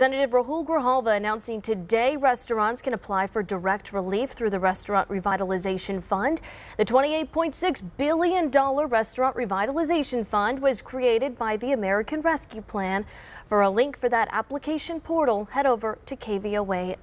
Representative Rahul Grijalva announcing today restaurants can apply for direct relief through the Restaurant Revitalization Fund. The $28.6 billion Restaurant Revitalization Fund was created by the American Rescue Plan. For a link for that application portal, head over to kvoa.com.